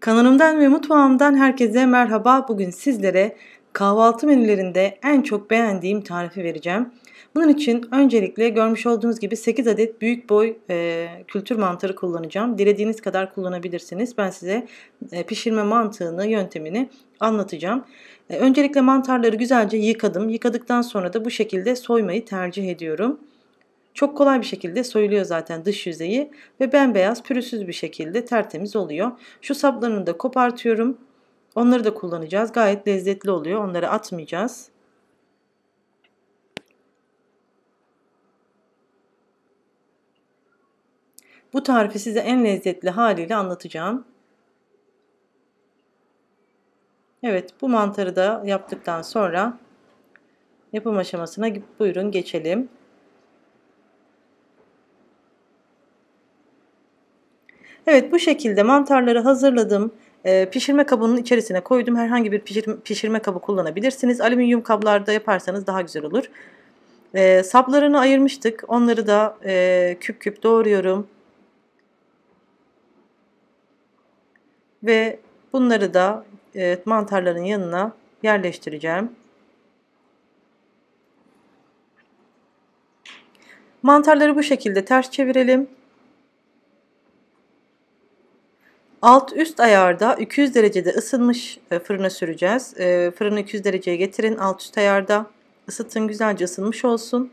Kanalımdan ve mutfağımdan herkese merhaba. Bugün sizlere kahvaltı menülerinde en çok beğendiğim tarifi vereceğim. Bunun için öncelikle görmüş olduğunuz gibi 8 adet büyük boy e, kültür mantarı kullanacağım. Dilediğiniz kadar kullanabilirsiniz. Ben size e, pişirme mantığını, yöntemini anlatacağım. E, öncelikle mantarları güzelce yıkadım. Yıkadıktan sonra da bu şekilde soymayı tercih ediyorum. Çok kolay bir şekilde soyuluyor zaten dış yüzeyi ve bembeyaz pürüzsüz bir şekilde tertemiz oluyor. Şu saplarını da kopartıyorum. Onları da kullanacağız. Gayet lezzetli oluyor. Onları atmayacağız. Bu tarifi size en lezzetli haliyle anlatacağım. Evet bu mantarı da yaptıktan sonra yapım aşamasına buyurun geçelim. Evet bu şekilde mantarları hazırladım. Ee, pişirme kabının içerisine koydum. Herhangi bir pişirme, kabı kullanabilirsiniz. Alüminyum kablarda yaparsanız daha güzel olur. Ee, saplarını ayırmıştık. Onları da e, küp küp doğruyorum. Ve bunları da e, mantarların yanına yerleştireceğim. Mantarları bu şekilde ters çevirelim. Alt üst ayarda 200 derecede ısınmış e, fırına süreceğiz. E, fırını 200 dereceye getirin alt üst ayarda. ısıtın, güzelce ısınmış olsun.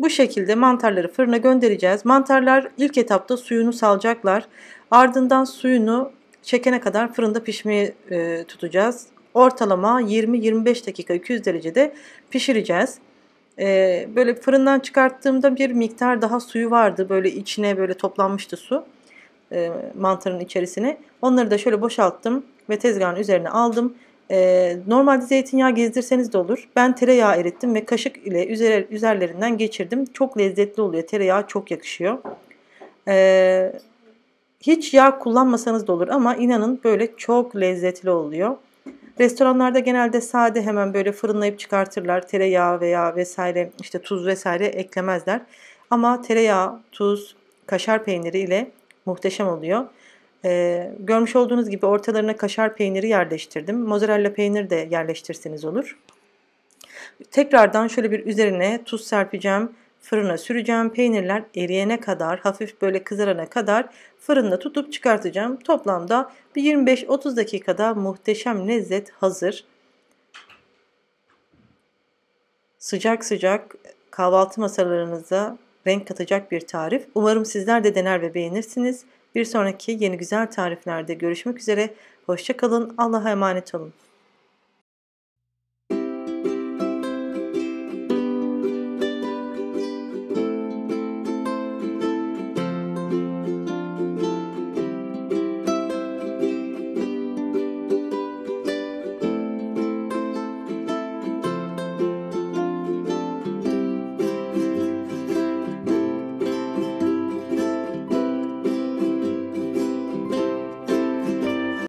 Bu şekilde mantarları fırına göndereceğiz. Mantarlar ilk etapta suyunu salacaklar. Ardından suyunu çekene kadar fırında pişmeye e, tutacağız. Ortalama 20-25 dakika 200 derecede pişireceğiz. böyle fırından çıkarttığımda bir miktar daha suyu vardı. Böyle içine böyle toplanmıştı su e, mantarın içerisine. Onları da şöyle boşalttım ve tezgahın üzerine aldım. E, normalde zeytinyağı gezdirseniz de olur. Ben tereyağı erittim ve kaşık ile üzer, üzerlerinden geçirdim. Çok lezzetli oluyor. Tereyağı çok yakışıyor. E, hiç yağ kullanmasanız da olur ama inanın böyle çok lezzetli oluyor. Restoranlarda genelde sade hemen böyle fırınlayıp çıkartırlar. Tereyağı veya vesaire işte tuz vesaire eklemezler. Ama tereyağı, tuz, kaşar peyniri ile Muhteşem oluyor. Ee, görmüş olduğunuz gibi ortalarına kaşar peyniri yerleştirdim. Mozzarella peynir de yerleştirseniz olur. Tekrardan şöyle bir üzerine tuz serpeceğim. Fırına süreceğim. Peynirler eriyene kadar, hafif böyle kızarana kadar fırında tutup çıkartacağım. Toplamda bir 25-30 dakikada muhteşem lezzet hazır. Sıcak sıcak kahvaltı masalarınıza renk katacak bir tarif. Umarım sizler de dener ve beğenirsiniz. Bir sonraki yeni güzel tariflerde görüşmek üzere. Hoşçakalın. Allah'a emanet olun.